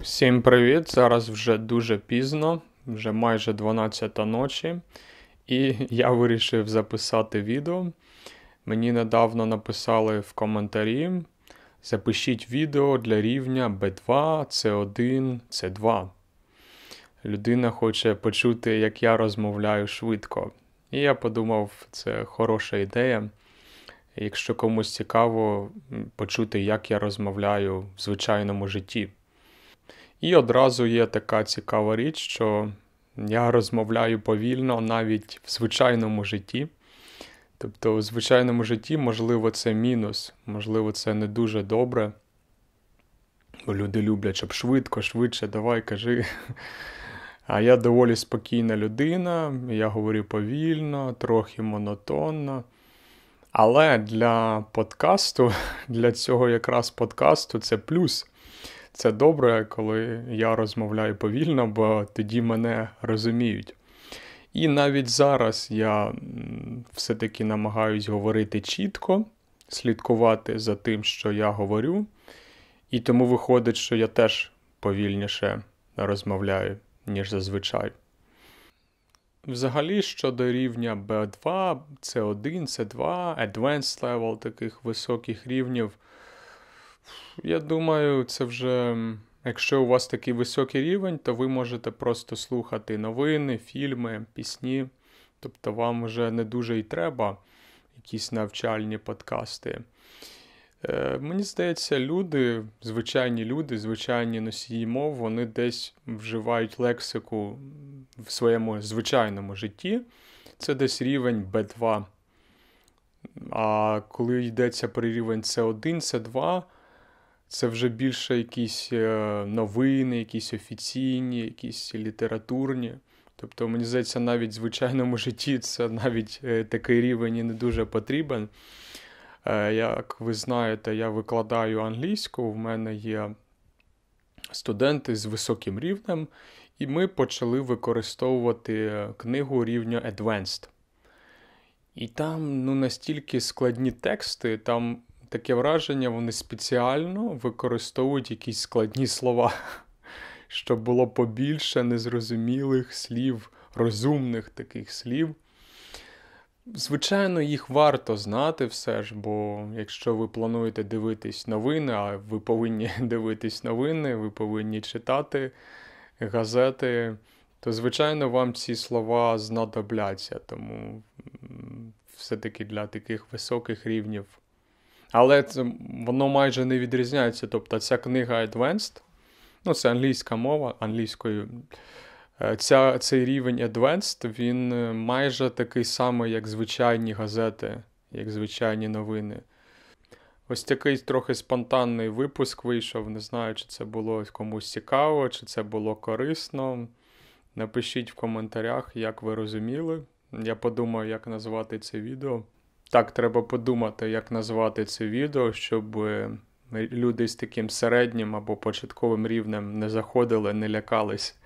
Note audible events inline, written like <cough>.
Всім привіт! Зараз вже дуже пізно, вже майже 12 ночі, і я вирішив записати відео. Мені недавно написали в коментарі: запишіть відео для рівня B2, C1, C2. Людина хоче почути, як я розмовляю швидко. І я подумав, це хороша ідея. Якщо комусь цікаво почути, як я розмовляю в звичайному житті. І одразу є така цікава річ, що я розмовляю повільно навіть в звичайному житті. Тобто, в звичайному житті, можливо, це мінус, можливо, це не дуже добре. Бо люди люблять, щоб швидко, швидше, давай, кажи. А я доволі спокійна людина, я говорю повільно, трохи монотонно. Але для подкасту, <laughs> для цього якраз подкасту це плюс це добре, коли я розмовляю повільно, бо тоді мене розуміють. І навіть зараз я все-таки намагаюсь говорити чітко, слідкувати за тим, що я говорю. І тому виходить, що я теж повільніше розмовляю, ніж зазвичай. Взагалі, щодо рівня B2, C1, C2, Advanced Level таких високих рівнів. Я думаю, це вже. Якщо у вас такий високий рівень, то ви можете просто слухати новини, фільми, пісні. Тобто вам вже не дуже і треба якісь навчальні подкасти. Е, Мені здається, люди, звичайні люди, звичайні носії мов, вони десь вживають лексику в своєму звичайному житті. Це десь рівень B2. А коли йдеться про рівень C1, C2. Це вже більше якісь е, новини, якісь офіційні, якісь літературні. Тобто, мені здається, навіть в звичайному <laughs> житті це навіть е, такий рівень і не дуже потрібен. Е, як ви знаєте, я викладаю англійську, в мене є студенти з високим рівнем, і ми почали використовувати книгу рівня Advanced. І там ну, настільки складні тексти, там таке враження, вони спеціально використовують якісь складні слова, щоб було побільше незрозумілих слів, розумних таких слів. Звичайно, їх варто знати все ж, бо якщо ви плануєте дивитись новини, а ви повинні <laughs> дивитись новини, ви повинні читати газети, то, звичайно, вам ці слова знадобляться. Тому все-таки для таких високих рівнів але це, воно майже не відрізняється. Тобто ця книга Advanced, ну це англійська мова, англійською. Е, ця, Цей рівень Advanced, він е, майже такий самий, як звичайні газети, як звичайні новини. Ось такий трохи спонтанний випуск вийшов. Не знаю, чи це було комусь цікаво, чи це було корисно. Напишіть в коментарях, як ви розуміли. Я подумаю, як назвати це відео так треба подумати, як назвати це відео, щоб е, люди з таким середнім або початковим рівнем не заходили, не лякались.